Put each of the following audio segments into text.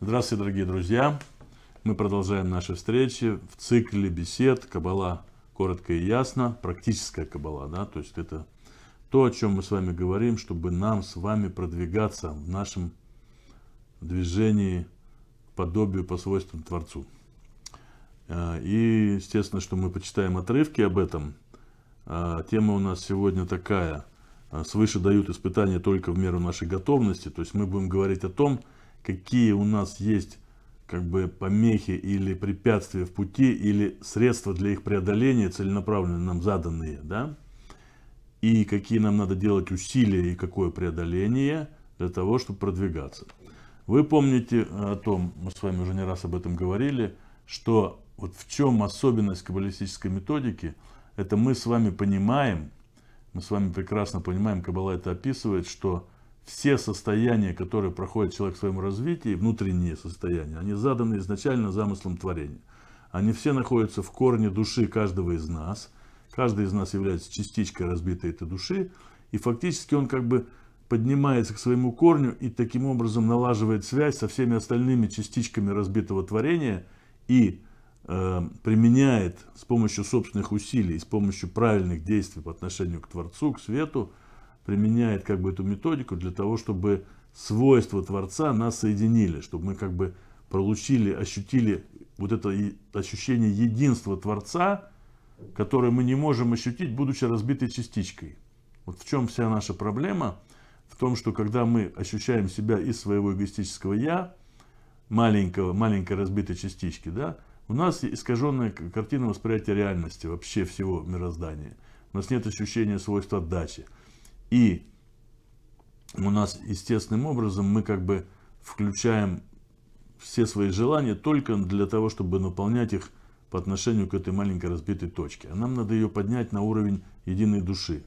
Здравствуйте, дорогие друзья! Мы продолжаем наши встречи в цикле бесед «Кабала коротко и ясно», практическая кабала, да, то есть это то, о чем мы с вами говорим, чтобы нам с вами продвигаться в нашем движении к подобию по свойствам Творцу. Э, и, естественно, что мы почитаем отрывки об этом. Э, тема у нас сегодня такая. Э, Свыше дают испытания только в меру нашей готовности. То есть мы будем говорить о том, что какие у нас есть как бы помехи или препятствия в пути, или средства для их преодоления, целенаправленно нам заданные, да, и какие нам надо делать усилия и какое преодоление для того, чтобы продвигаться. Вы помните о том, мы с вами уже не раз об этом говорили, что вот в чем особенность каббалистической методики, это мы с вами понимаем, мы с вами прекрасно понимаем, Каббала это описывает, что все состояния, которые проходит человек в своем развитии, внутренние состояния, они заданы изначально замыслом творения. Они все находятся в корне души каждого из нас. Каждый из нас является частичкой разбитой этой души. И фактически он как бы поднимается к своему корню и таким образом налаживает связь со всеми остальными частичками разбитого творения и э, применяет с помощью собственных усилий, с помощью правильных действий по отношению к Творцу, к Свету, применяет как бы эту методику для того, чтобы свойства Творца нас соединили, чтобы мы как бы получили, ощутили вот это ощущение единства Творца, которое мы не можем ощутить, будучи разбитой частичкой. Вот в чем вся наша проблема? В том, что когда мы ощущаем себя из своего эгоистического «я», маленького, маленькой разбитой частички, да, у нас искаженная картина восприятия реальности, вообще всего мироздания. У нас нет ощущения свойства отдачи. И у нас естественным образом мы как бы включаем все свои желания только для того, чтобы наполнять их по отношению к этой маленькой разбитой точке. А нам надо ее поднять на уровень единой души.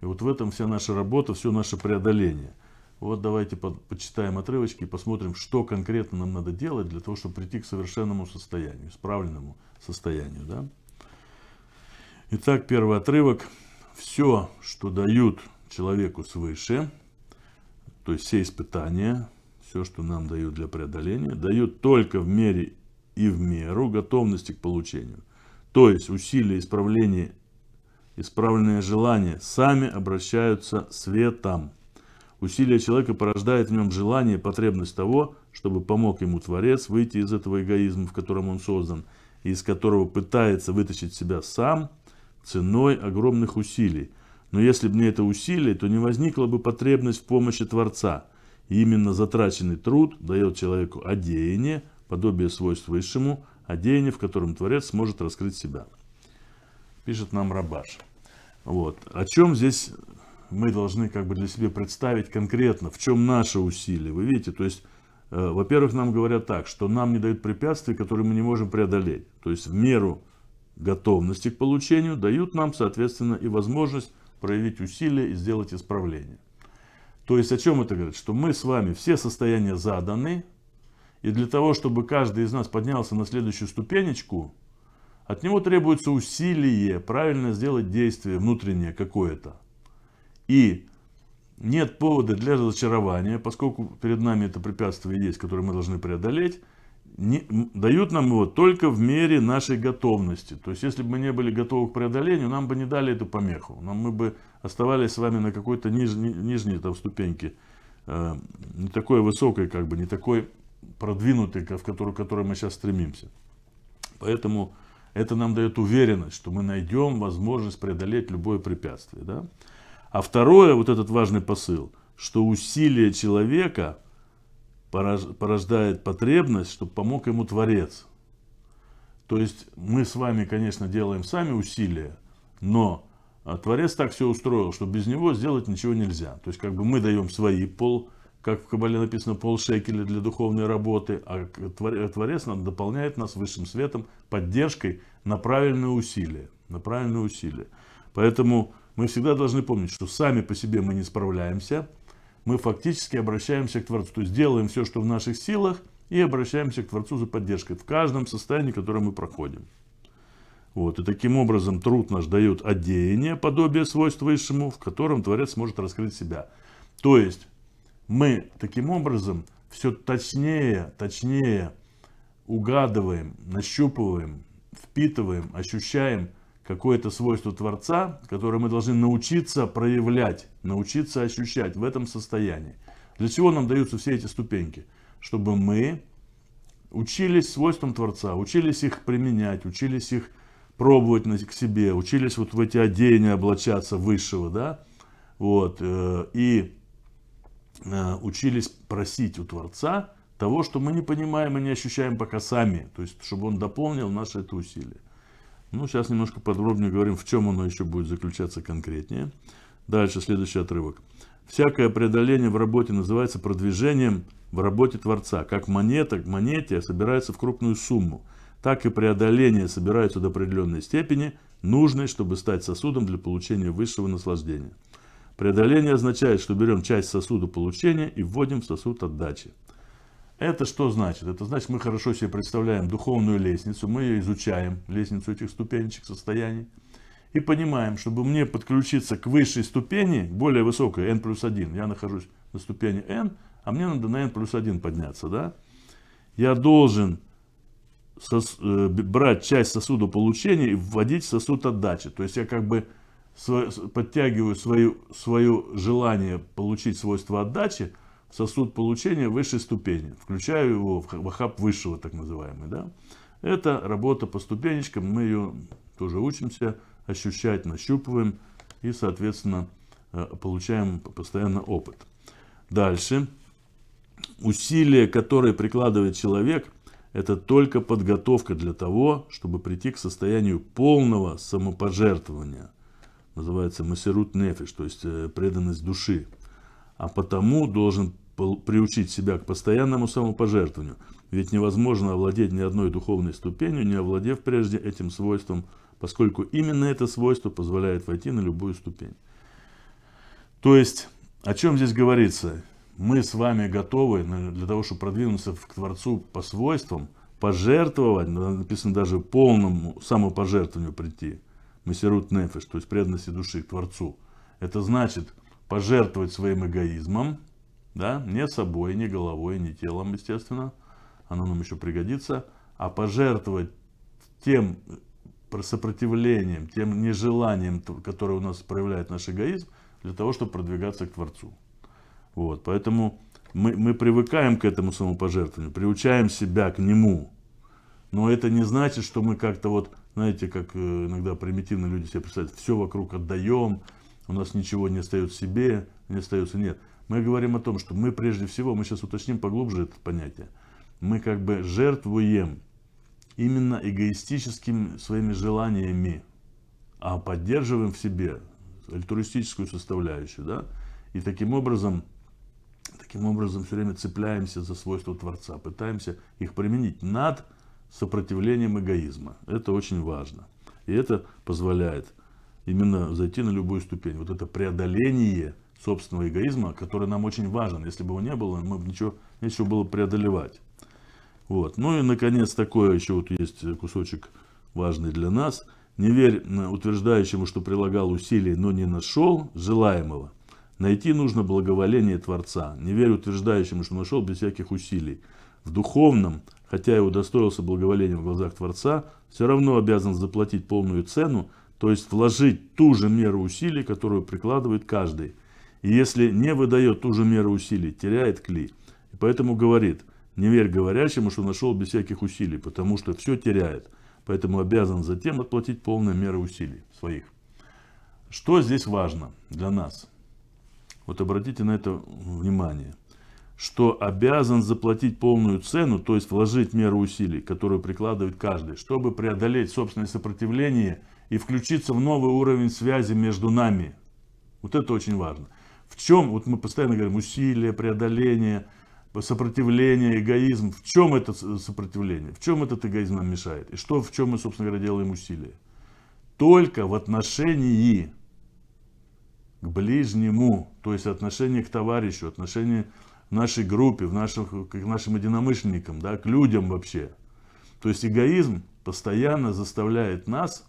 И вот в этом вся наша работа, все наше преодоление. Вот давайте по почитаем отрывочки и посмотрим, что конкретно нам надо делать для того, чтобы прийти к совершенному состоянию, исправленному состоянию. Да? Итак, первый отрывок. Все, что дают человеку свыше, то есть все испытания, все, что нам дают для преодоления, дают только в мере и в меру готовности к получению. То есть усилия исправления, исправленные желания сами обращаются светом. Усилие человека порождает в нем желание потребность того, чтобы помог ему Творец выйти из этого эгоизма, в котором он создан, и из которого пытается вытащить себя сам ценой огромных усилий – но если бы не это усилие, то не возникла бы потребность в помощи Творца. И именно затраченный труд дает человеку одеяние, подобие свойств высшему, одеяние, в котором Творец сможет раскрыть себя. Пишет нам Рабаш. Вот. О чем здесь мы должны как бы для себя представить конкретно, в чем наше усилие. Вы видите, то есть, э, во-первых, нам говорят так, что нам не дают препятствий, которые мы не можем преодолеть. То есть в меру готовности к получению дают нам, соответственно, и возможность проявить усилия и сделать исправление. То есть о чем это говорит? Что мы с вами все состояния заданы, и для того, чтобы каждый из нас поднялся на следующую ступенечку, от него требуется усилие, правильно сделать действие внутреннее какое-то. И нет повода для разочарования, поскольку перед нами это препятствие есть, которое мы должны преодолеть не, дают нам его только в мере нашей готовности. То есть, если бы мы не были готовы к преодолению, нам бы не дали эту помеху. Нам мы бы оставались с вами на какой-то нижней, нижней там, ступеньке. Э, не такой высокой, как бы, не такой продвинутой, в которую, к которой мы сейчас стремимся. Поэтому это нам дает уверенность, что мы найдем возможность преодолеть любое препятствие. Да? А второе, вот этот важный посыл, что усилие человека – порождает потребность, чтобы помог ему Творец. То есть мы с вами, конечно, делаем сами усилия, но а, Творец так все устроил, что без него сделать ничего нельзя. То есть как бы мы даем свои пол, как в Кабале написано, пол шекеля для духовной работы, а э, Творец нам дополняет нас высшим светом, поддержкой на правильные усилия. На правильные усилия. Поэтому мы всегда должны помнить, что сами по себе мы не справляемся – мы фактически обращаемся к Творцу. То есть делаем все, что в наших силах, и обращаемся к Творцу за поддержкой в каждом состоянии, которое мы проходим. Вот. И таким образом труд наш дает одеяние, подобие свойств высшему, в котором Творец может раскрыть себя. То есть мы таким образом все точнее, точнее угадываем, нащупываем, впитываем, ощущаем какое-то свойство Творца, которое мы должны научиться проявлять, научиться ощущать в этом состоянии. Для чего нам даются все эти ступеньки? Чтобы мы учились свойствам Творца, учились их применять, учились их пробовать к себе, учились вот в эти одеяния облачаться высшего, да, вот, э, и э, учились просить у Творца того, что мы не понимаем и не ощущаем пока сами, то есть, чтобы он дополнил наши это усилия. Ну, сейчас немножко подробнее говорим, в чем оно еще будет заключаться конкретнее. Дальше, следующий отрывок. Всякое преодоление в работе называется продвижением в работе Творца. Как монета к монете собирается в крупную сумму, так и преодоление собирается до определенной степени, нужной, чтобы стать сосудом для получения высшего наслаждения. Преодоление означает, что берем часть сосуда получения и вводим в сосуд отдачи. Это что значит? Это значит, мы хорошо себе представляем духовную лестницу, мы ее изучаем, лестницу этих ступенечек, состояний. И понимаем, чтобы мне подключиться к высшей ступени, более высокой, n плюс 1, я нахожусь на ступени n, а мне надо на n плюс 1 подняться, да? Я должен сос, э, брать часть сосуда получения и вводить сосуд отдачи. То есть я как бы свой, подтягиваю свою, свое желание получить свойство отдачи, сосуд получения высшей ступени, включая его в хаб высшего, так называемый. Да? Это работа по ступенечкам, мы ее тоже учимся ощущать, нащупываем и, соответственно, э, получаем постоянно опыт. Дальше. Усилия, которые прикладывает человек, это только подготовка для того, чтобы прийти к состоянию полного самопожертвования. Называется масерут нефиш, то есть э, преданность души а потому должен приучить себя к постоянному самопожертвованию, ведь невозможно овладеть ни одной духовной ступенью, не овладев прежде этим свойством, поскольку именно это свойство позволяет войти на любую ступень. То есть, о чем здесь говорится? Мы с вами готовы для того, чтобы продвинуться к Творцу по свойствам, пожертвовать, написано даже полному самопожертвованию прийти, массирут нефиш, то есть преданности души к Творцу. Это значит, пожертвовать своим эгоизмом, да, не собой, не головой, не телом, естественно, оно нам еще пригодится, а пожертвовать тем сопротивлением, тем нежеланием, которое у нас проявляет наш эгоизм, для того, чтобы продвигаться к Творцу. Вот, поэтому мы, мы привыкаем к этому самопожертвованию, приучаем себя к нему. Но это не значит, что мы как-то вот, знаете, как э, иногда примитивные люди себе представляют, все вокруг отдаем, у нас ничего не остается себе, не остается нет. Мы говорим о том, что мы прежде всего, мы сейчас уточним поглубже это понятие, мы как бы жертвуем именно эгоистическими своими желаниями, а поддерживаем в себе альтруистическую составляющую, да, и таким образом, таким образом все время цепляемся за свойства Творца, пытаемся их применить над сопротивлением эгоизма. Это очень важно. И это позволяет именно зайти на любую ступень. Вот это преодоление собственного эгоизма, который нам очень важен. Если бы его не было, мы бы ничего, нечего было преодолевать. Вот. Ну и, наконец, такое еще вот есть кусочек важный для нас. Не верь э, утверждающему, что прилагал усилий, но не нашел желаемого. Найти нужно благоволение Творца. Не верь утверждающему, что нашел без всяких усилий. В духовном, хотя и удостоился благоволением в глазах Творца, все равно обязан заплатить полную цену то есть вложить ту же меру усилий, которую прикладывает каждый. И если не выдает ту же меру усилий, теряет кли. И поэтому говорит, не верь говорящему, что нашел без всяких усилий, потому что все теряет. Поэтому обязан затем отплатить полную меру усилий своих. Что здесь важно для нас? Вот обратите на это внимание. Что обязан заплатить полную цену, то есть вложить меру усилий, которую прикладывает каждый, чтобы преодолеть собственное сопротивление – и включиться в новый уровень связи между нами. Вот это очень важно. В чем, вот мы постоянно говорим, усилие, преодоление, сопротивление, эгоизм. В чем это э, сопротивление? В чем этот эгоизм нам мешает? И что, в чем мы, собственно говоря, делаем усилия? Только в отношении к ближнему, то есть отношение к товарищу, отношение в нашей группе, в наших, к нашим единомышленникам, да, к людям вообще. То есть эгоизм постоянно заставляет нас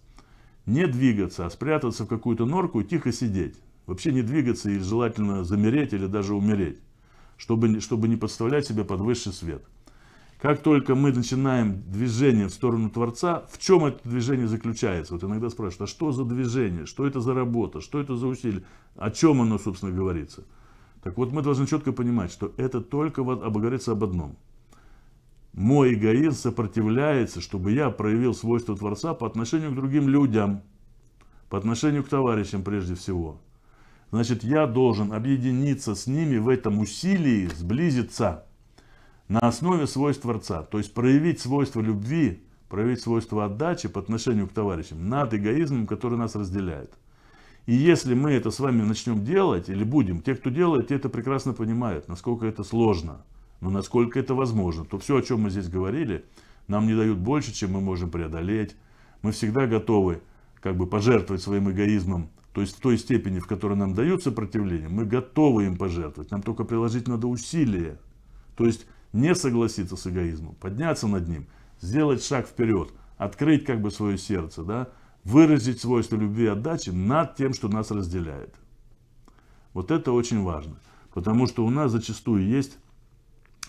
не двигаться, а спрятаться в какую-то норку и тихо сидеть. Вообще не двигаться и желательно замереть или даже умереть, чтобы, чтобы не подставлять себя под высший свет. Как только мы начинаем движение в сторону Творца, в чем это движение заключается? Вот иногда спрашивают, а что за движение, что это за работа, что это за усилие, о чем оно, собственно, говорится? Так вот, мы должны четко понимать, что это только, вот, говорится об одном – мой эгоизм сопротивляется, чтобы я проявил свойство Творца по отношению к другим людям, по отношению к товарищам прежде всего. Значит, я должен объединиться с ними в этом усилии, сблизиться на основе свойств Творца. То есть проявить свойство любви, проявить свойство отдачи по отношению к товарищам над эгоизмом, который нас разделяет. И если мы это с вами начнем делать или будем, те, кто делает, те это прекрасно понимают, насколько это сложно но насколько это возможно, то все, о чем мы здесь говорили, нам не дают больше, чем мы можем преодолеть. Мы всегда готовы как бы пожертвовать своим эгоизмом, то есть в той степени, в которой нам дают сопротивление, мы готовы им пожертвовать. Нам только приложить надо усилия. То есть не согласиться с эгоизмом, подняться над ним, сделать шаг вперед, открыть как бы свое сердце, да, выразить свойство любви и отдачи над тем, что нас разделяет. Вот это очень важно, потому что у нас зачастую есть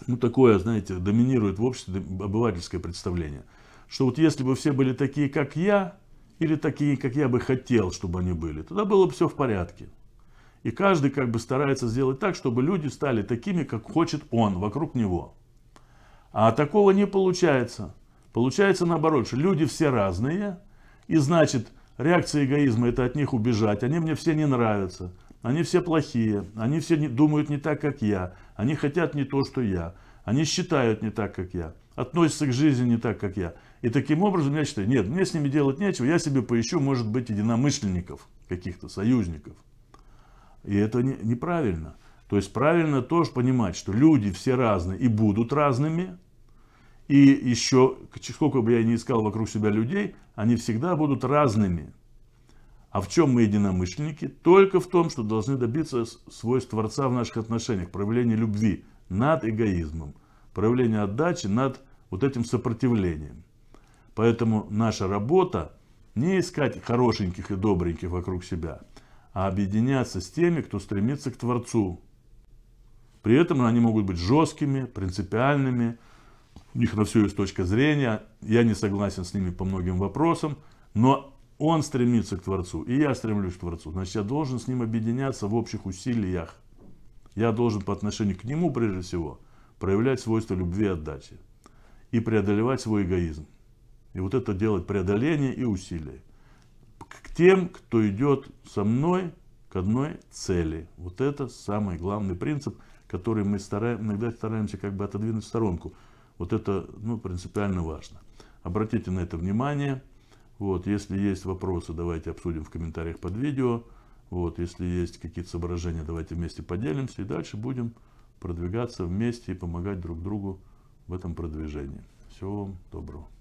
ну, такое, знаете, доминирует в обществе обывательское представление. Что вот если бы все были такие, как я, или такие, как я бы хотел, чтобы они были, тогда было бы все в порядке. И каждый как бы старается сделать так, чтобы люди стали такими, как хочет он, вокруг него. А такого не получается. Получается наоборот, что люди все разные, и значит, реакция эгоизма это от них убежать, они мне все не нравятся. Они все плохие, они все не, думают не так, как я, они хотят не то, что я, они считают не так, как я, относятся к жизни не так, как я. И таким образом я считаю, нет, мне с ними делать нечего, я себе поищу, может быть, единомышленников, каких-то союзников. И это не, неправильно. То есть правильно тоже понимать, что люди все разные и будут разными. И еще, сколько бы я ни искал вокруг себя людей, они всегда будут разными. А в чем мы единомышленники? Только в том, что должны добиться свойств Творца в наших отношениях, проявления любви над эгоизмом, проявления отдачи над вот этим сопротивлением. Поэтому наша работа не искать хорошеньких и добреньких вокруг себя, а объединяться с теми, кто стремится к Творцу. При этом они могут быть жесткими, принципиальными, у них на все есть точка зрения, я не согласен с ними по многим вопросам, но он стремится к Творцу, и я стремлюсь к Творцу. Значит, я должен с ним объединяться в общих усилиях. Я должен по отношению к нему, прежде всего, проявлять свойства любви и отдачи. И преодолевать свой эгоизм. И вот это делать преодоление и усилия К тем, кто идет со мной к одной цели. Вот это самый главный принцип, который мы стараем, иногда стараемся как бы отодвинуть в сторонку. Вот это ну, принципиально важно. Обратите на это внимание. Вот, если есть вопросы, давайте обсудим в комментариях под видео. Вот, если есть какие-то соображения, давайте вместе поделимся и дальше будем продвигаться вместе и помогать друг другу в этом продвижении. Всего вам доброго.